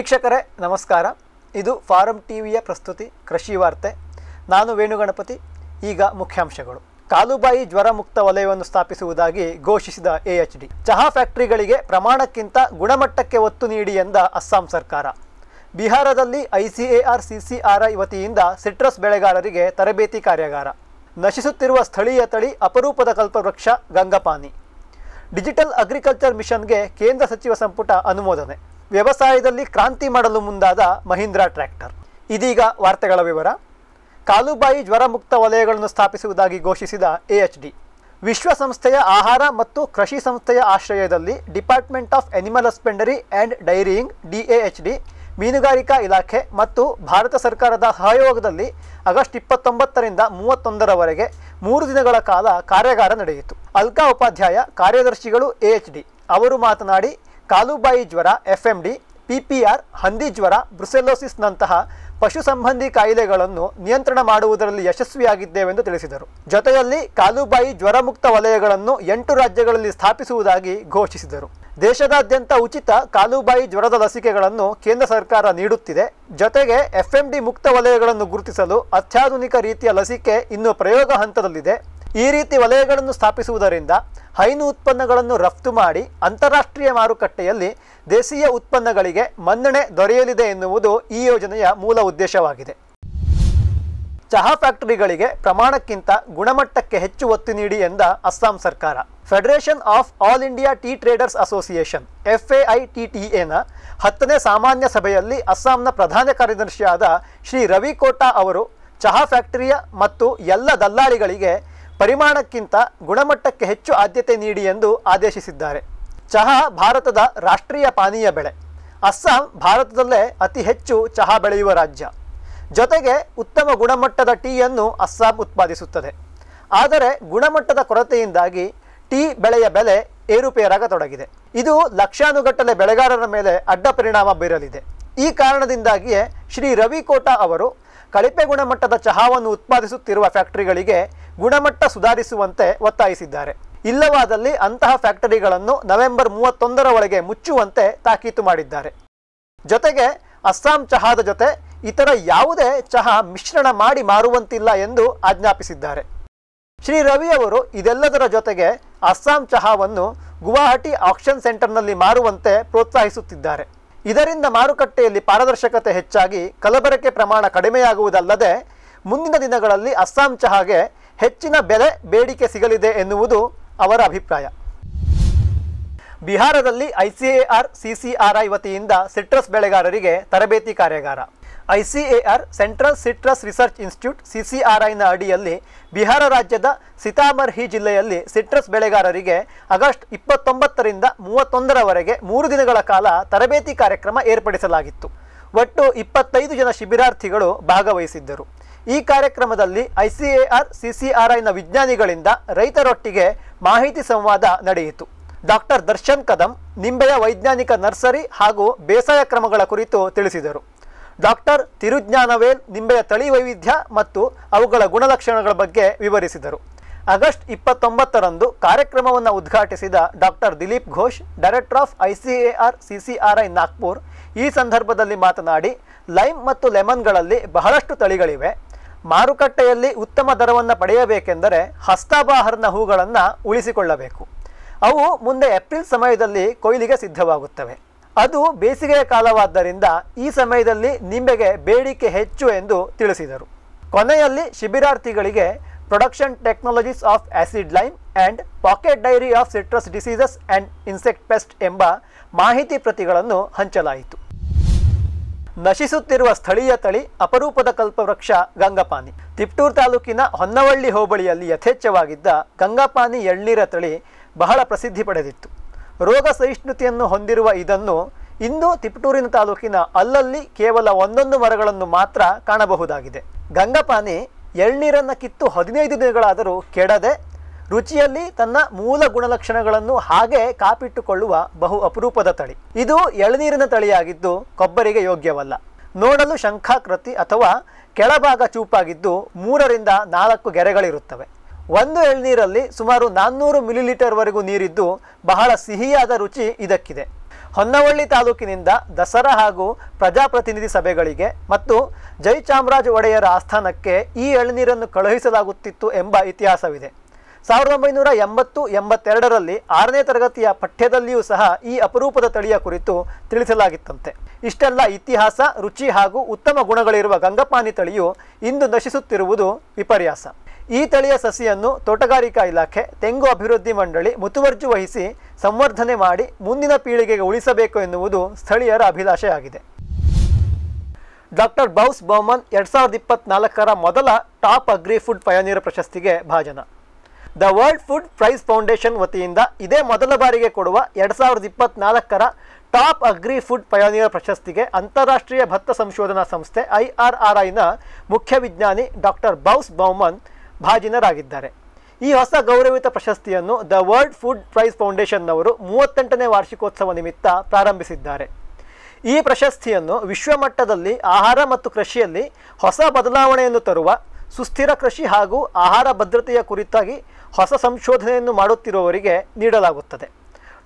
ವೀಕ್ಷಕರೇ ನಮಸ್ಕಾರ ಇದು ಫಾರಂ ಟಿವಿಯ ಪ್ರಸ್ತುತಿ ಕೃಷಿ ವಾರ್ತೆ ನಾನು ವೇಣುಗಣಪತಿ ಈಗ ಮುಖ್ಯಾಂಶಗಳು ಕಾಲುಬಾಯಿ ಜ್ವರ ಮುಕ್ತ ವಲಯವನ್ನು ಸ್ಥಾಪಿಸುವುದಾಗಿ ಘೋಷಿಸಿದ ಎಎಚ್ಡಿ ಚಹಾ ಫ್ಯಾಕ್ಟರಿಗಳಿಗೆ ಪ್ರಮಾಣಕ್ಕಿಂತ ಗುಣಮಟ್ಟಕ್ಕೆ ಒತ್ತು ನೀಡಿ ಎಂದ ಅಸ್ಸಾಂ ಸರ್ಕಾರ ಬಿಹಾರದಲ್ಲಿ ಐಸಿಎಆರ್ ಸಿಸಿಆರ್ ವತಿಯಿಂದ ಸಿಟ್ರಸ್ ಬೆಳೆಗಾರರಿಗೆ ತರಬೇತಿ ಕಾರ್ಯಾಗಾರ ನಶಿಸುತ್ತಿರುವ ಸ್ಥಳೀಯ ತಳಿ ಅಪರೂಪದ ಕಲ್ಪವೃಕ್ಷ ಗಂಗಪಾನಿ ಡಿಜಿಟಲ್ ಅಗ್ರಿಕಲ್ಚರ್ ಮಿಷನ್ಗೆ ಕೇಂದ್ರ ಸಚಿವ ಸಂಪುಟ ಅನುಮೋದನೆ ವ್ಯವಸಾಯದಲ್ಲಿ ಕ್ರಾಂತಿ ಮಾಡಲು ಮುಂದಾದ ಮಹೀಂದ್ರಾ ಟ್ರ್ಯಾಕ್ಟರ್ ಇದೀಗ ವಾರ್ತೆಗಳ ವಿವರ ಕಾಲುಬಾಯಿ ಜ್ವರ ಮುಕ್ತ ವಲಯಗಳನ್ನು ಸ್ಥಾಪಿಸುವುದಾಗಿ ಘೋಷಿಸಿದ ಡಿ ವಿಶ್ವಸಂಸ್ಥೆಯ ಆಹಾರ ಮತ್ತು ಕೃಷಿ ಸಂಸ್ಥೆಯ ಆಶ್ರಯದಲ್ಲಿ department of animal husbandry and dairying ಡಿ ಮೀನುಗಾರಿಕಾ ಇಲಾಖೆ ಮತ್ತು ಭಾರತ ಸರ್ಕಾರದ ಸಹಯೋಗದಲ್ಲಿ ಆಗಸ್ಟ್ ಇಪ್ಪತ್ತೊಂಬತ್ತರಿಂದ ಮೂವತ್ತೊಂದರವರೆಗೆ ಮೂರು ದಿನಗಳ ಕಾಲ ಕಾರ್ಯಾಗಾರ ನಡೆಯಿತು ಅಲ್ಕಾ ಉಪಾಧ್ಯಾಯ ಕಾರ್ಯದರ್ಶಿಗಳು ಡಿ ಅವರು ಮಾತನಾಡಿ ಕಾಲುಬಾಯಿ ಜ್ವರ F M D P P R ಹಂದಿ ಜ್ವರ ಬ್ರುಸೆಲೋಸಿಸ್ನಂತಹ ಪಶು ಸಂಬಂಧಿ ಕಾಯಿಲೆಗಳನ್ನು ನಿಯಂತ್ರಣ ಮಾಡುವುದರಲ್ಲಿ ಯಶಸ್ವಿಯಾಗಿದ್ದೇವೆಂದು ತಿಳಿಸಿದರು ಜೊತೆಯಲ್ಲಿ ಕಾಲುಬಾಯಿ ಮುಕ್ತ ವಲಯಗಳನ್ನು ಎಂಟು ರಾಜ್ಯಗಳಲ್ಲಿ ಸ್ಥಾಪಿಸುವುದಾಗಿ ಘೋಷಿಸಿದರು ದೇಶದಾದ್ಯಂತ ಉಚಿತ ಕಾಲುಬಾಯಿ ಜ್ವರದ ಲಸಿಕೆಗಳನ್ನು ಕೇಂದ್ರ ಸರ್ಕಾರ ನೀಡುತ್ತಿದೆ ಜೊತೆಗೆ ಎಫ್ಎಂಡಿ ಮುಕ್ತ ವಲಯಗಳನ್ನು ಗುರುತಿಸಲು ಅತ್ಯಾಧುನಿಕ ರೀತಿಯ ಲಸಿಕೆ ಇನ್ನೂ ಪ್ರಯೋಗ ಹಂತದಲ್ಲಿದೆ ಈ ರೀತಿ ವಲಯಗಳನ್ನು ಸ್ಥಾಪಿಸುವುದರಿಂದ ಹೈನು ಉತ್ಪನ್ನಗಳನ್ನು ರಫ್ತು ಮಾಡಿ ಅಂತಾರಾಷ್ಟ್ರೀಯ ಮಾರುಕಟ್ಟೆಯಲ್ಲಿ ದೇಶೀಯ ಉತ್ಪನ್ನಗಳಿಗೆ ಮನ್ನಣೆ ದೊರೆಯಲಿದೆ ಎನ್ನುವುದು ಈ ಯೋಜನೆಯ ಮೂಲ ಉದ್ದೇಶವಾಗಿದೆ ಚಹಾ ಫ್ಯಾಕ್ಟರಿಗಳಿಗೆ ಪ್ರಮಾಣಕ್ಕಿಂತ ಗುಣಮಟ್ಟಕ್ಕೆ ಹೆಚ್ಚು ಒತ್ತು ನೀಡಿ ಎಂದ ಅಸ್ಸಾಂ ಸರ್ಕಾರ federation of all India tea traders association FAI T T ಎನ ಹತ್ತನೇ ಸಾಮಾನ್ಯ ಸಭೆಯಲ್ಲಿ ಅಸ್ಸಾಂನ ಪ್ರಧಾನ ಕಾರ್ಯದರ್ಶಿಯಾದ ಶ್ರೀ ರವಿಕೋಟಾ ಅವರು ಚಹಾ ಫ್ಯಾಕ್ಟರಿಯ ಮತ್ತು ಎಲ್ಲ ದಲ್ಲಾಳಿಗಳಿಗೆ ಪರಿಮಾಣಕ್ಕಿಂತ ಗುಣಮಟ್ಟಕ್ಕೆ ಹೆಚ್ಚು ಆದ್ಯತೆ ನೀಡಿ ಎಂದು ಆದೇಶಿಸಿದ್ದಾರೆ ಚಹಾ ಭಾರತದ ರಾಷ್ಟ್ರೀಯ ಪಾನೀಯ ಬೆಳೆ ಅಸ್ಸಾಂ ಭಾರತದಲ್ಲೇ ಅತಿ ಹೆಚ್ಚು ಚಹಾ ಬೆಳೆಯುವ ರಾಜ್ಯ ಜೊತೆಗೆ ಉತ್ತಮ ಗುಣಮಟ್ಟದ ಟೀಯನ್ನು ಅಸ್ಸಾಂ ಉತ್ಪಾದಿಸುತ್ತದೆ ಆದರೆ ಗುಣಮಟ್ಟದ ಕೊರತೆಯಿಂದಾಗಿ ಟೀ ಬೆಳೆಯ ಬೆಲೆ ಏರುಪೇರಾಗತೊಡಗಿದೆ ಇದು ಲಕ್ಷಾನುಗಟ್ಟಲೆ ಬೆಳೆಗಾರರ ಮೇಲೆ ಅಡ್ಡ ಪರಿಣಾಮ ಬೀರಲಿದೆ ಈ ಕಾರಣದಿಂದಾಗಿಯೇ ಶ್ರೀ ರವಿಕೋಟಾ ಅವರು ಕಳಪೆ ಗುಣಮಟ್ಟದ ಚಹಾವನ್ನು ಉತ್ಪಾದಿಸುತ್ತಿರುವ ಫ್ಯಾಕ್ಟರಿಗಳಿಗೆ ಗುಣಮಟ್ಟ ಸುಧಾರಿಸುವಂತೆ ಒತ್ತಾಯಿಸಿದ್ದಾರೆ ಇಲ್ಲವಾದಲ್ಲಿ ಅಂತಹ ಫ್ಯಾಕ್ಟರಿಗಳನ್ನು ನವೆಂಬರ್ ಮೂವತ್ತೊಂದರ ಒಳಗೆ ಮುಚ್ಚುವಂತೆ ತಾಕೀತು ಮಾಡಿದ್ದಾರೆ ಜೊತೆಗೆ ಅಸ್ಸಾಂ ಚಹಾದ ಜೊತೆ ಇತರ ಯಾವುದೇ ಚಹಾ ಮಿಶ್ರಣ ಮಾಡಿ ಮಾರುವಂತಿಲ್ಲ ಎಂದು ಆಜ್ಞಾಪಿಸಿದ್ದಾರೆ ಶ್ರೀ ರವಿ ಅವರು ಇದೆಲ್ಲದರ ಜೊತೆಗೆ ಅಸ್ಸಾಂ ಚಹಾವನ್ನು ಗುವಾಹಟಿ ಆಕ್ಷನ್ ಸೆಂಟರ್ನಲ್ಲಿ ಮಾರುವಂತೆ ಪ್ರೋತ್ಸಾಹಿಸುತ್ತಿದ್ದಾರೆ ಇದರಿಂದ ಮಾರುಕಟ್ಟೆಯಲ್ಲಿ ಪಾರದರ್ಶಕತೆ ಹೆಚ್ಚಾಗಿ ಕಲಬರಕೆ ಪ್ರಮಾಣ ಕಡಿಮೆಯಾಗುವುದಲ್ಲದೆ ಮುಂದಿನ ದಿನಗಳಲ್ಲಿ ಅಸ್ಸಾಂ ಚಹಾಗೆ ಹೆಚ್ಚಿನ ಬೆಲೆ ಬೇಡಿಕೆ ಸಿಗಲಿದೆ ಎನ್ನುವುದು ಅವರ ಅಭಿಪ್ರಾಯ ಬಿಹಾರದಲ್ಲಿ ಐಸಿಎಆರ್ ಸಿಸಿಆರ್ಐ ವತಿಯಿಂದ ಸಿಟ್ರಸ್ ಬೆಳೆಗಾರರಿಗೆ ತರಬೇತಿ ಕಾರ್ಯಾಗಾರ I C A R central citrus research institute C R ಐನ ಅಡಿಯಲ್ಲಿ ಬಿಹಾರ ರಾಜ್ಯದ ಸಿತಾಮರ್ಹಿ ಜಿಲ್ಲೆಯಲ್ಲಿ ಸಿಟ್ರಸ್ ಬೆಳೆಗಾರರಿಗೆ ಆಗಸ್ಟ್ ಇಪ್ಪತ್ತೊಂಬತ್ತರಿಂದ ಮೂವತ್ತೊಂದರವರೆಗೆ ಮೂರು ದಿನಗಳ ಕಾಲ ತರಬೇತಿ ಕಾರ್ಯಕ್ರಮ ಏರ್ಪಡಿಸಲಾಗಿತ್ತು ಒಟ್ಟು ಇಪ್ಪತ್ತೈದು ಜನ ಶಿಬಿರಾರ್ಥಿಗಳು ಭಾಗವಹಿಸಿದ್ದರು ಈ ಕಾರ್ಯಕ್ರಮದಲ್ಲಿ ಆರ್ ಐನ ವಿಜ್ಞಾನಿಗಳಿಂದ ರೈತರೊಟ್ಟಿಗೆ ಮಾಹಿತಿ ಸಂವಾದ ನಡೆಯಿತು ಡಾಕ್ಟರ್ ದರ್ಶನ್ ಕದಂ ನಿಂಬೆಯ ವೈಜ್ಞಾನಿಕ ನರ್ಸರಿ ಹಾಗೂ ಬೇಸಾಯ ಕ್ರಮಗಳ ಕುರಿತು ತಿಳಿಸಿದರು ಡಾಕ್ಟರ್ ತಿರುಜ್ಞಾನವೇಲ್ ನಿಂಬೆಯ ತಳಿ ವೈವಿಧ್ಯ ಮತ್ತು ಅವುಗಳ ಗುಣಲಕ್ಷಣಗಳ ಬಗ್ಗೆ ವಿವರಿಸಿದರು ಆಗಸ್ಟ್ ಇಪ್ಪತ್ತೊಂಬತ್ತರಂದು ಕಾರ್ಯಕ್ರಮವನ್ನು ಉದ್ಘಾಟಿಸಿದ doctor Dilip Ghosh director of R I Nagpur ಈ ಸಂದರ್ಭದಲ್ಲಿ ಮಾತನಾಡಿ ಲೈಮ್ ಮತ್ತು ಲೆಮನ್ಗಳಲ್ಲಿ ಬಹಳಷ್ಟು ತಳಿಗಳಿವೆ ಮಾರುಕಟ್ಟೆಯಲ್ಲಿ ಉತ್ತಮ ದರವನ್ನು ಪಡೆಯಬೇಕೆಂದರೆ ಹಸ್ತಾಬಾಹರ್ನ ಹೂಗಳನ್ನು ಉಳಿಸಿಕೊಳ್ಳಬೇಕು ಅವು ಮುಂದೆ ಏಪ್ರಿಲ್ ಸಮಯದಲ್ಲಿ ಕೊಯ್ಲಿಗೆ ಸಿದ್ಧವಾಗುತ್ತವೆ ಅದು ಬೇಸಿಗೆಯ ಕಾಲವಾದ್ದರಿಂದ ಈ ಸಮಯದಲ್ಲಿ ನಿಂಬೆಗೆ ಬೇಡಿಕೆ ಹೆಚ್ಚು ಎಂದು ತಿಳಿಸಿದರು ಕೊನೆಯಲ್ಲಿ ಶಿಬಿರಾರ್ಥಿಗಳಿಗೆ production technologies of acid lime and pocket diary of citrus diseases and insect pest ಎಂಬ ಮಾಹಿತಿ ಪ್ರತಿಗಳನ್ನು ಹಂಚಲಾಯಿತು ನಶಿಸುತ್ತಿರುವ ಸ್ಥಳೀಯ ತಳಿ ಅಪರೂಪದ ಕಲ್ಪವೃಕ್ಷ ಗಂಗಪಾನಿ ತಿಪ್ಟೂರು ತಾಲೂಕಿನ ಹೊನ್ನವಳ್ಳಿ ಹೋಬಳಿಯಲ್ಲಿ ಯಥೇಚ್ಛವಾಗಿದ್ದ ಗಂಗಾಪಾನಿ ಎಳ್ನೀರ ತಳಿ ಬಹಳ ಪ್ರಸಿದ್ಧಿ ಪಡೆದಿತ್ತು ರೋಗ ಸಹಿಷ್ಣುತೆಯನ್ನು ಹೊಂದಿರುವ ಇದನ್ನು ಇಂದು ತಿಪಟೂರಿನ ತಾಲೂಕಿನ ಅಲ್ಲಲ್ಲಿ ಕೇವಲ ಒಂದೊಂದು ಮರಗಳನ್ನು ಮಾತ್ರ ಕಾಣಬಹುದಾಗಿದೆ ಗಂಗಪಾನಿ ಎಳ್ನೀರನ್ನು ಕಿತ್ತು ಹದಿನೈದು ದಿನಗಳಾದರೂ ಕೆಡದೆ ರುಚಿಯಲ್ಲಿ ತನ್ನ ಮೂಲ ಗುಣಲಕ್ಷಣಗಳನ್ನು ಹಾಗೆ ಕಾಪಿಟ್ಟುಕೊಳ್ಳುವ ಬಹು ಅಪರೂಪದ ತಳಿ ಇದು ಎಳನೀರಿನ ತಳಿಯಾಗಿದ್ದು ಕೊಬ್ಬರಿಗೆ ಯೋಗ್ಯವಲ್ಲ ನೋಡಲು ಶಂಖಾಕೃತಿ ಅಥವಾ ಕೆಳಭಾಗ ಚೂಪಾಗಿದ್ದು ಮೂರರಿಂದ ನಾಲ್ಕು ಗೆರೆಗಳಿರುತ್ತವೆ ಒಂದು ಎಳ್ನೀರಲ್ಲಿ ಸುಮಾರು ನಾನ್ನೂರು ಮಿಲಿ ಲೀಟರ್ವರೆಗೂ ನೀರಿದ್ದು ಬಹಳ ಸಿಹಿಯಾದ ರುಚಿ ಇದಕ್ಕಿದೆ ಹೊನ್ನವಳ್ಳಿ ತಾಲೂಕಿನಿಂದ ದಸರಾ ಹಾಗೂ ಪ್ರಜಾಪ್ರತಿನಿಧಿ ಸಭೆಗಳಿಗೆ ಮತ್ತು ಜೈಚಾಮರಾಜ ಒಡೆಯರ ಆಸ್ಥಾನಕ್ಕೆ ಈ ಎಳ್ನೀರನ್ನು ಕಳುಹಿಸಲಾಗುತ್ತಿತ್ತು ಎಂಬ ಇತಿಹಾಸವಿದೆ ಸಾವಿರದ ಒಂಬೈನೂರ ಎಂಬತ್ತು ಎಂಬತ್ತೆರಡರಲ್ಲಿ ಆರನೇ ತರಗತಿಯ ಪಠ್ಯದಲ್ಲಿಯೂ ಸಹ ಈ ಅಪರೂಪದ ತಳಿಯ ಕುರಿತು ತಿಳಿಸಲಾಗಿತ್ತಂತೆ ಇಷ್ಟೆಲ್ಲ ಇತಿಹಾಸ ರುಚಿ ಹಾಗೂ ಉತ್ತಮ ಗುಣಗಳಿರುವ ಗಂಗಪಾನಿ ತಳಿಯು ಇಂದು ನಶಿಸುತ್ತಿರುವುದು ವಿಪರ್ಯಾಸ ಈ ತಳಿಯ ಸಸಿಯನ್ನು ತೋಟಗಾರಿಕಾ ಇಲಾಖೆ ತೆಂಗು ಅಭಿವೃದ್ಧಿ ಮಂಡಳಿ ಮುತುವರ್ಜು ವಹಿಸಿ ಸಂವರ್ಧನೆ ಮಾಡಿ ಮುಂದಿನ ಪೀಳಿಗೆಗೆ ಉಳಿಸಬೇಕು ಎನ್ನುವುದು ಸ್ಥಳೀಯರ ಅಭಿಲಾಷೆಯಾಗಿದೆ ಡಾಕ್ಟರ್ ಬೌಸ್ ಬೌಮನ್ ಎರಡು ಸಾವಿರದ ಇಪ್ಪತ್ನಾಲ್ಕರ ಮೊದಲ ಟಾಪ್ ಅಗ್ರಿ ಫುಡ್ ಪಯನೀರ್ ಪ್ರಶಸ್ತಿಗೆ ಭಾಜನ the world food prize foundation ವತಿಯಿಂದ ಇದೇ ಮೊದಲ ಬಾರಿಗೆ ಕೊಡುವ ಎರಡು ಸಾವಿರದ ಇಪ್ಪತ್ನಾಲ್ಕರ ಟಾಪ್ ಅಗ್ರಿ ಫುಡ್ ಪಯೋನಿಯರ್ ಪ್ರಶಸ್ತಿಗೆ ಅಂತಾರಾಷ್ಟ್ರೀಯ ಭತ್ತ ಸಂಶೋಧನಾ ಸಂಸ್ಥೆ ಐ ಆರ್ ಆರ್ ಐನ ಮುಖ್ಯ ವಿಜ್ಞಾನಿ ಡಾಕ್ಟರ್ ಬೌಸ್ ಬೌಮನ್ ಭಾಜಿನರಾಗಿದ್ದಾರೆ ಈ ಹೊಸ ಗೌರವಿತ ಪ್ರಶಸ್ತಿಯನ್ನು ದ ವರ್ಲ್ಡ್ ಫುಡ್ ಪ್ರೈಸ್ ಫೌಂಡೇಶನ್ನವರು ಮೂವತ್ತೆಂಟನೇ ವಾರ್ಷಿಕೋತ್ಸವ ನಿಮಿತ್ತ ಪ್ರಾರಂಭಿಸಿದ್ದಾರೆ ಈ ಪ್ರಶಸ್ತಿಯನ್ನು ವಿಶ್ವಮಟ್ಟದಲ್ಲಿ ಆಹಾರ ಮತ್ತು ಕೃಷಿಯಲ್ಲಿ ಹೊಸ ಬದಲಾವಣೆಯನ್ನು ತರುವ ಸುಸ್ಥಿರ ಕೃಷಿ ಹಾಗೂ ಆಹಾರ ಭದ್ರತೆಯ ಕುರಿತಾಗಿ ಹೊಸ ಸಂಶೋಧನೆಯನ್ನು ಮಾಡುತ್ತಿರುವವರಿಗೆ ನೀಡಲಾಗುತ್ತದೆ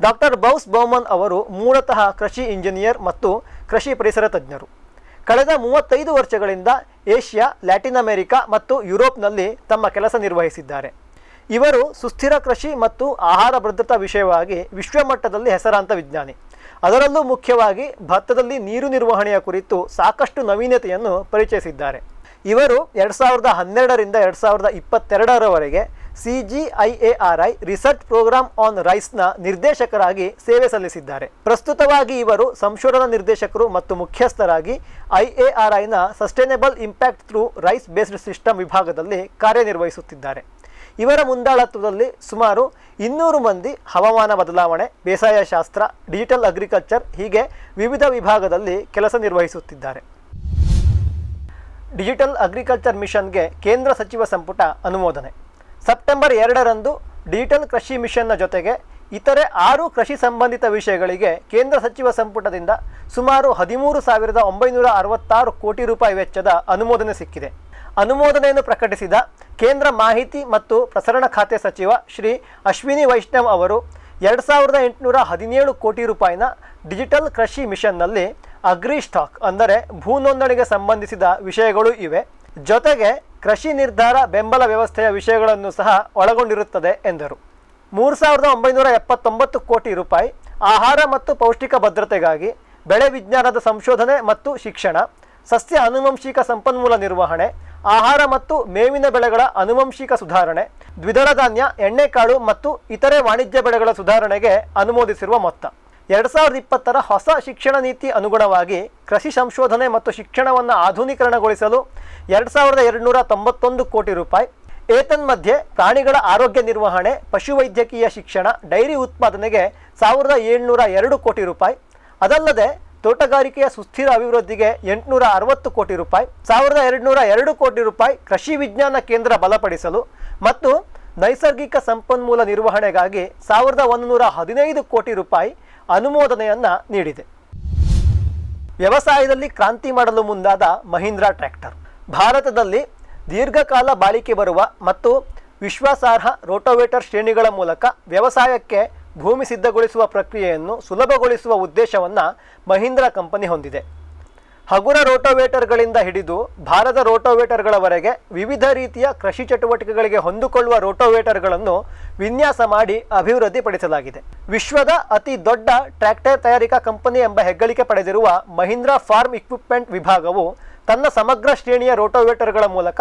ಡಾಕ್ಟರ್ ಬೌಸ್ ಬೌಮನ್ ಅವರು ಮೂಲತಃ ಕೃಷಿ ಇಂಜಿನಿಯರ್ ಮತ್ತು ಕೃಷಿ ಪರಿಸರ ತಜ್ಞರು ಕಳೆದ ಮೂವತ್ತೈದು ವರ್ಷಗಳಿಂದ ಏಷ್ಯಾ ಲ್ಯಾಟಿನ್ ಅಮೆರಿಕಾ ಮತ್ತು ಯುರೋಪ್ನಲ್ಲಿ ತಮ್ಮ ಕೆಲಸ ನಿರ್ವಹಿಸಿದ್ದಾರೆ ಇವರು ಸುಸ್ಥಿರ ಕೃಷಿ ಮತ್ತು ಆಹಾರ ಭದ್ರತಾ ವಿಷಯವಾಗಿ ವಿಶ್ವಮಟ್ಟದಲ್ಲಿ ಹೆಸರಾಂತ ವಿಜ್ಞಾನಿ ಅದರಲ್ಲೂ ಮುಖ್ಯವಾಗಿ ಭತ್ತದಲ್ಲಿ ನೀರು ನಿರ್ವಹಣೆಯ ಕುರಿತು ಸಾಕಷ್ಟು ನವೀನತೆಯನ್ನು ಪರಿಚಯಿಸಿದ್ದಾರೆ ಇವರು ಎರಡು ಸಾವಿರದ ಹನ್ನೆರಡರಿಂದ ಎರಡು ಸಾವಿರದ ಇಪ್ಪತ್ತೆರಡರವರೆಗೆ ಸಿಜಿಐಎಆರ್ಐ ರಿಸರ್ಚ್ ಪ್ರೋಗ್ರಾಂ ಆನ್ ರೈಸ್ನ ನಿರ್ದೇಶಕರಾಗಿ ಸೇವೆ ಸಲ್ಲಿಸಿದ್ದಾರೆ ಪ್ರಸ್ತುತವಾಗಿ ಇವರು ಸಂಶೋಧನಾ ನಿರ್ದೇಶಕರು ಮತ್ತು ಮುಖ್ಯಸ್ಥರಾಗಿ ಐಎಆರ್ಐನ sustainable impact through rice based system ವಿಭಾಗದಲ್ಲಿ ಕಾರ್ಯನಿರ್ವಹಿಸುತ್ತಿದ್ದಾರೆ ಇವರ ಮುಂದಾಳತ್ವದಲ್ಲಿ ಸುಮಾರು ಇನ್ನೂರು ಮಂದಿ ಹವಾಮಾನ ಬದಲಾವಣೆ ಬೇಸಾಯ ಶಾಸ್ತ್ರ ಡಿಜಿಟಲ್ ಅಗ್ರಿಕಲ್ಚರ್ ಹೀಗೆ ವಿವಿಧ ವಿಭಾಗದಲ್ಲಿ ಕೆಲಸ ನಿರ್ವಹಿಸುತ್ತಿದ್ದಾರೆ ಡಿಜಿಟಲ್ ಅಗ್ರಿಕಲ್ಚರ್ ಮಿಷನ್ಗೆ ಕೇಂದ್ರ ಸಚಿವ ಸಂಪುಟ ಅನುಮೋದನೆ ಸೆಪ್ಟೆಂಬರ್ ಎರಡರಂದು ಡಿಜಿಟಲ್ ಕೃಷಿ ಮಿಷನ್ನ ಜೊತೆಗೆ ಇತರೆ ಆರು ಕೃಷಿ ಸಂಬಂಧಿತ ವಿಷಯಗಳಿಗೆ ಕೇಂದ್ರ ಸಚಿವ ಸಂಪುಟದಿಂದ ಸುಮಾರು ಹದಿಮೂರು ಸಾವಿರದ ಒಂಬೈನೂರ ಅರವತ್ತಾರು ಕೋಟಿ ರೂಪಾಯಿ ವೆಚ್ಚದ ಅನುಮೋದನೆ ಸಿಕ್ಕಿದೆ ಅನುಮೋದನೆಯನ್ನು ಪ್ರಕಟಿಸಿದ ಕೇಂದ್ರ ಮಾಹಿತಿ ಮತ್ತು ಪ್ರಸರಣ ಖಾತೆ ಸಚಿವ ಶ್ರೀ ಅಶ್ವಿನಿ ವೈಷ್ಣವ್ ಅವರು ಎರಡು ಸಾವಿರದ ಎಂಟುನೂರ ಹದಿನೇಳು ಕೋಟಿ ರೂಪಾಯಿನ ಡಿಜಿಟಲ್ ಕೃಷಿ ಮಿಷನ್ನಲ್ಲಿ ಅಗ್ರಿ ಸ್ಟಾಕ್ ಅಂದರೆ ಭೂ ನೋಂದಣಿಗೆ ಸಂಬಂಧಿಸಿದ ವಿಷಯಗಳು ಇವೆ ಜೊತೆಗೆ ಕೃಷಿ ನಿರ್ಧಾರ ಬೆಂಬಲ ವ್ಯವಸ್ಥೆಯ ವಿಷಯಗಳನ್ನು ಸಹ ಒಳಗೊಂಡಿರುತ್ತದೆ ಎಂದರು ಮೂರು ಸಾವಿರದ ಒಂಬೈನೂರ ಎಪ್ಪತ್ತೊಂಬತ್ತು ಕೋಟಿ ರೂಪಾಯಿ ಆಹಾರ ಮತ್ತು ಪೌಷ್ಟಿಕ ಭದ್ರತೆಗಾಗಿ ಬೆಳೆ ವಿಜ್ಞಾನದ ಸಂಶೋಧನೆ ಮತ್ತು ಶಿಕ್ಷಣ ಸಸ್ಯ ಆನುವಂಶಿಕ ಸಂಪನ್ಮೂಲ ನಿರ್ವಹಣೆ ಆಹಾರ ಮತ್ತು ಮೇವಿನ ಬೆಳೆಗಳ ಅನುವಂಶಿಕ ಸುಧಾರಣೆ ದ್ವಿದಳ ಧಾನ್ಯ ಎಣ್ಣೆಕಾಳು ಮತ್ತು ಇತರೆ ವಾಣಿಜ್ಯ ಬೆಳೆಗಳ ಸುಧಾರಣೆಗೆ ಅನುಮೋದಿಸಿರುವ ಮೊತ್ತ ಎರಡು ಸಾವಿರದ ಇಪ್ಪತ್ತರ ಹೊಸ ಶಿಕ್ಷಣ ನೀತಿ ಅನುಗುಣವಾಗಿ ಕೃಷಿ ಸಂಶೋಧನೆ ಮತ್ತು ಶಿಕ್ಷಣವನ್ನು ಆಧುನೀಕರಣಗೊಳಿಸಲು ಎರಡು ಸಾವಿರದ ಎರಡುನೂರ ತೊಂಬತ್ತೊಂದು ಕೋಟಿ ರೂಪಾಯಿ ಏತನ್ಮಧ್ಯೆ ಪ್ರಾಣಿಗಳ ಆರೋಗ್ಯ ನಿರ್ವಹಣೆ ಪಶುವೈದ್ಯಕೀಯ ಶಿಕ್ಷಣ ಡೈರಿ ಉತ್ಪಾದನೆಗೆ ಸಾವಿರದ ಏಳ್ನೂರ ಎರಡು ಕೋಟಿ ರೂಪಾಯಿ ಅದಲ್ಲದೆ ತೋಟಗಾರಿಕೆಯ ಸುಸ್ಥಿರ ಅಭಿವೃದ್ಧಿಗೆ ಎಂಟುನೂರ ಅರವತ್ತು ಕೋಟಿ ರೂಪಾಯಿ ಸಾವಿರದ ಎರಡುನೂರ ಎರಡು ಕೋಟಿ ರೂಪಾಯಿ ಕೃಷಿ ವಿಜ್ಞಾನ ಕೇಂದ್ರ ಬಲಪಡಿಸಲು ಮತ್ತು ನೈಸರ್ಗಿಕ ಸಂಪನ್ಮೂಲ ನಿರ್ವಹಣೆಗಾಗಿ ಸಾವಿರದ ಒಂದುನೂರ ಹದಿನೈದು ಕೋಟಿ ರೂಪಾಯಿ ಅನುಮೋದನೆಯನ್ನ ನೀಡಿದೆ ವ್ಯವಸಾಯದಲ್ಲಿ ಕ್ರಾಂತಿ ಮಾಡಲು ಮುಂದಾದ ಮಹೀಂದ್ರಾ ಟ್ರ್ಯಾಕ್ಟರ್ ಭಾರತದಲ್ಲಿ ದೀರ್ಘಕಾಲ ಬಾಳಿಕೆ ಬರುವ ಮತ್ತು ವಿಶ್ವಾಸಾರ್ಹ ರೋಟೋವೇಟರ್ ಶ್ರೇಣಿಗಳ ಮೂಲಕ ವ್ಯವಸಾಯಕ್ಕೆ ಭೂಮಿ ಸಿದ್ಧಗೊಳಿಸುವ ಪ್ರಕ್ರಿಯೆಯನ್ನು ಸುಲಭಗೊಳಿಸುವ ಉದ್ದೇಶವನ್ನು ಮಹೀಂದ್ರಾ ಕಂಪನಿ ಹೊಂದಿದೆ ಹಗುರ ರೋಟೋವೇಟರ್ಗಳಿಂದ ಹಿಡಿದು ಭಾರದ ರೋಟೋವೇಟರ್ಗಳವರೆಗೆ ವಿವಿಧ ರೀತಿಯ ಕೃಷಿ ಚಟುವಟಿಕೆಗಳಿಗೆ ಹೊಂದಿಕೊಳ್ಳುವ ರೋಟೋವೇಟರ್ಗಳನ್ನು ವಿನ್ಯಾಸ ಮಾಡಿ ಅಭಿವೃದ್ಧಿಪಡಿಸಲಾಗಿದೆ ವಿಶ್ವದ ಅತಿ ದೊಡ್ಡ ಟ್ರ್ಯಾಕ್ಟರ್ ತಯಾರಿಕಾ ಕಂಪನಿ ಎಂಬ ಹೆಗ್ಗಳಿಕೆ ಪಡೆದಿರುವ ಮಹೀಂದ್ರಾ ಫಾರ್ಮ್ ಇಕ್ವಿಪ್ಮೆಂಟ್ ವಿಭಾಗವು ತನ್ನ ಸಮಗ್ರ ಶ್ರೇಣಿಯ ರೋಟೋವೇಟರ್ಗಳ ಮೂಲಕ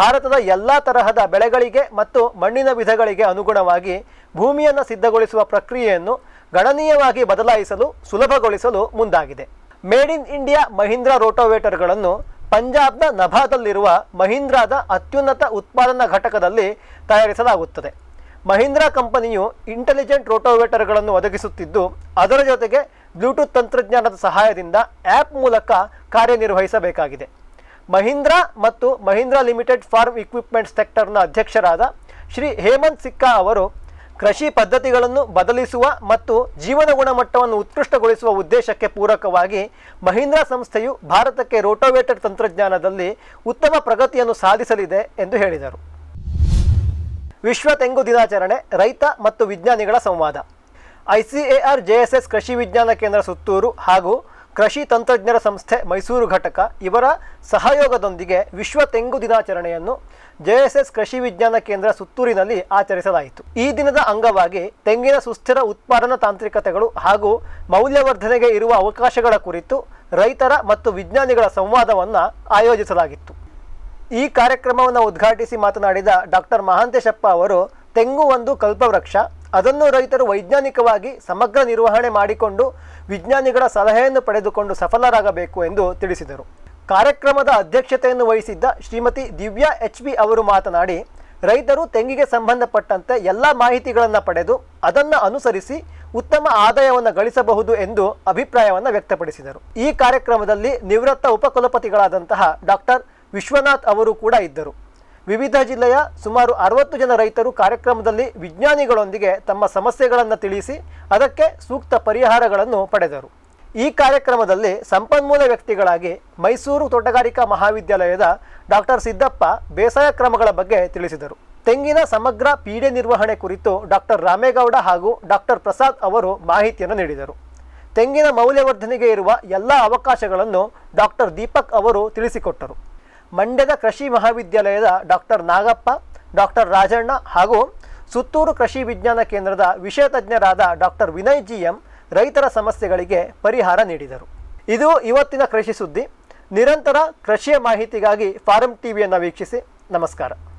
ಭಾರತದ ಎಲ್ಲ ತರಹದ ಬೆಳೆಗಳಿಗೆ ಮತ್ತು ಮಣ್ಣಿನ ವಿಧಗಳಿಗೆ ಅನುಗುಣವಾಗಿ ಭೂಮಿಯನ್ನು ಸಿದ್ಧಗೊಳಿಸುವ ಪ್ರಕ್ರಿಯೆಯನ್ನು ಗಣನೀಯವಾಗಿ ಬದಲಾಯಿಸಲು ಸುಲಭಗೊಳಿಸಲು ಮುಂದಾಗಿದೆ ಮೇಡ್ ಇನ್ ಇಂಡಿಯಾ ಮಹೀಂದ್ರಾ ರೋಟೋವೇಟರ್ಗಳನ್ನು ಪಂಜಾಬ್ನ ನಭಾದಲ್ಲಿರುವ ಮಹೀಂದ್ರಾದ ಅತ್ಯುನ್ನತ ಉತ್ಪಾದನಾ ಘಟಕದಲ್ಲಿ ತಯಾರಿಸಲಾಗುತ್ತದೆ ಮಹೀಂದ್ರಾ ಕಂಪನಿಯು ಇಂಟೆಲಿಜೆಂಟ್ ರೋಟೋವೇಟರ್ಗಳನ್ನು ಒದಗಿಸುತ್ತಿದ್ದು ಅದರ ಜೊತೆಗೆ ಬ್ಲೂಟೂತ್ ತಂತ್ರಜ್ಞಾನದ ಸಹಾಯದಿಂದ ಆ್ಯಪ್ ಮೂಲಕ ಕಾರ್ಯನಿರ್ವಹಿಸಬೇಕಾಗಿದೆ ಮಹೀಂದ್ರಾ ಮತ್ತು ಮಹೀಂದ್ರಾ ಲಿಮಿಟೆಡ್ ಫಾರ್ಮ್ ಇಕ್ವಿಪ್ಮೆಂಟ್ಸ್ ಸೆಕ್ಟರ್ನ ಅಧ್ಯಕ್ಷರಾದ ಶ್ರೀ ಹೇಮಂತ್ ಸಿಕ್ಕಾ ಅವರು ಕೃಷಿ ಪದ್ಧತಿಗಳನ್ನು ಬದಲಿಸುವ ಮತ್ತು ಜೀವನ ಗುಣಮಟ್ಟವನ್ನು ಉತ್ಕೃಷ್ಟಗೊಳಿಸುವ ಉದ್ದೇಶಕ್ಕೆ ಪೂರಕವಾಗಿ ಮಹೀಂದ್ರಾ ಸಂಸ್ಥೆಯು ಭಾರತಕ್ಕೆ ರೋಟೋವೇಟೆಡ್ ತಂತ್ರಜ್ಞಾನದಲ್ಲಿ ಉತ್ತಮ ಪ್ರಗತಿಯನ್ನು ಸಾಧಿಸಲಿದೆ ಎಂದು ಹೇಳಿದರು ವಿಶ್ವ ತೆಂಗು ದಿನಾಚರಣೆ ರೈತ ಮತ್ತು ವಿಜ್ಞಾನಿಗಳ ಸಂವಾದ ಐಸಿಎಆರ್ ಜೆಎಸ್ಎಸ್ ಕೃಷಿ ವಿಜ್ಞಾನ ಕೇಂದ್ರ ಸುತ್ತೂರು ಹಾಗೂ ಕೃಷಿ ತಂತ್ರಜ್ಞರ ಸಂಸ್ಥೆ ಮೈಸೂರು ಘಟಕ ಇವರ ಸಹಯೋಗದೊಂದಿಗೆ ವಿಶ್ವ ತೆಂಗು ದಿನಾಚರಣೆಯನ್ನು ಜೆಎಸ್ಎಸ್ ಕೃಷಿ ವಿಜ್ಞಾನ ಕೇಂದ್ರ ಸುತ್ತೂರಿನಲ್ಲಿ ಆಚರಿಸಲಾಯಿತು ಈ ದಿನದ ಅಂಗವಾಗಿ ತೆಂಗಿನ ಸುಸ್ಥಿರ ಉತ್ಪಾದನಾ ತಾಂತ್ರಿಕತೆಗಳು ಹಾಗೂ ಮೌಲ್ಯವರ್ಧನೆಗೆ ಇರುವ ಅವಕಾಶಗಳ ಕುರಿತು ರೈತರ ಮತ್ತು ವಿಜ್ಞಾನಿಗಳ ಸಂವಾದವನ್ನು ಆಯೋಜಿಸಲಾಗಿತ್ತು ಈ ಕಾರ್ಯಕ್ರಮವನ್ನು ಉದ್ಘಾಟಿಸಿ ಮಾತನಾಡಿದ ಡಾಕ್ಟರ್ ಮಹಾಂತೇಶಪ್ಪ ಅವರು ತೆಂಗು ಒಂದು ಕಲ್ಪವೃಕ್ಷ ಅದನ್ನು ರೈತರು ವೈಜ್ಞಾನಿಕವಾಗಿ ಸಮಗ್ರ ನಿರ್ವಹಣೆ ಮಾಡಿಕೊಂಡು ವಿಜ್ಞಾನಿಗಳ ಸಲಹೆಯನ್ನು ಪಡೆದುಕೊಂಡು ಸಫಲರಾಗಬೇಕು ಎಂದು ತಿಳಿಸಿದರು ಕಾರ್ಯಕ್ರಮದ ಅಧ್ಯಕ್ಷತೆಯನ್ನು ವಹಿಸಿದ್ದ ಶ್ರೀಮತಿ ದಿವ್ಯಾ ಎಚ್ ಬಿ ಅವರು ಮಾತನಾಡಿ ರೈತರು ತೆಂಗಿಗೆ ಸಂಬಂಧಪಟ್ಟಂತೆ ಎಲ್ಲ ಮಾಹಿತಿಗಳನ್ನು ಪಡೆದು ಅದನ್ನು ಅನುಸರಿಸಿ ಉತ್ತಮ ಆದಾಯವನ್ನು ಗಳಿಸಬಹುದು ಎಂದು ಅಭಿಪ್ರಾಯವನ್ನು ವ್ಯಕ್ತಪಡಿಸಿದರು ಈ ಕಾರ್ಯಕ್ರಮದಲ್ಲಿ ನಿವೃತ್ತ ಉಪಕುಲಪತಿಗಳಾದಂತಹ ಡಾಕ್ಟರ್ ವಿಶ್ವನಾಥ್ ಅವರು ಕೂಡ ಇದ್ದರು ವಿವಿಧ ಜಿಲ್ಲೆಯ ಸುಮಾರು ಅರವತ್ತು ಜನ ರೈತರು ಕಾರ್ಯಕ್ರಮದಲ್ಲಿ ವಿಜ್ಞಾನಿಗಳೊಂದಿಗೆ ತಮ್ಮ ಸಮಸ್ಯೆಗಳನ್ನು ತಿಳಿಸಿ ಅದಕ್ಕೆ ಸೂಕ್ತ ಪರಿಹಾರಗಳನ್ನು ಪಡೆದರು ಈ ಕಾರ್ಯಕ್ರಮದಲ್ಲಿ ಸಂಪನ್ಮೂಲ ವ್ಯಕ್ತಿಗಳಾಗಿ ಮೈಸೂರು ತೋಟಗಾರಿಕಾ ಮಹಾವಿದ್ಯಾಲಯದ ಡಾಕ್ಟರ್ ಸಿದ್ದಪ್ಪ ಬೇಸಾಯ ಕ್ರಮಗಳ ಬಗ್ಗೆ ತಿಳಿಸಿದರು ತೆಂಗಿನ ಸಮಗ್ರ ಪೀಡೆ ನಿರ್ವಹಣೆ ಕುರಿತು ಡಾಕ್ಟರ್ ರಾಮೇಗೌಡ ಹಾಗೂ ಡಾಕ್ಟರ್ ಪ್ರಸಾದ್ ಅವರು ಮಾಹಿತಿಯನ್ನು ನೀಡಿದರು ತೆಂಗಿನ ಮೌಲ್ಯವರ್ಧನೆಗೆ ಇರುವ ಎಲ್ಲ ಅವಕಾಶಗಳನ್ನು ಡಾಕ್ಟರ್ ದೀಪಕ್ ಅವರು ತಿಳಿಸಿಕೊಟ್ಟರು ಮಂಡ್ಯದ ಕೃಷಿ ಮಹಾವಿದ್ಯಾಲಯದ ಡಾಕ್ಟರ್ ನಾಗಪ್ಪ ಡಾಕ್ಟರ್ ರಾಜಣ್ಣ ಹಾಗೂ ಸುತ್ತೂರು ಕೃಷಿ ವಿಜ್ಞಾನ ಕೇಂದ್ರದ ವಿಷಯ ತಜ್ಞರಾದ ಡಾಕ್ಟರ್ ವಿನಯ್ ಜಿ ಎಂ ರೈತರ ಸಮಸ್ಯೆಗಳಿಗೆ ಪರಿಹಾರ ನೀಡಿದರು ಇದು ಇವತ್ತಿನ ಕೃಷಿ ಸುದ್ದಿ ನಿರಂತರ ಕೃಷಿಯ ಮಾಹಿತಿಗಾಗಿ ಫಾರಂ ಟಿವಿಯನ್ನು ವೀಕ್ಷಿಸಿ ನಮಸ್ಕಾರ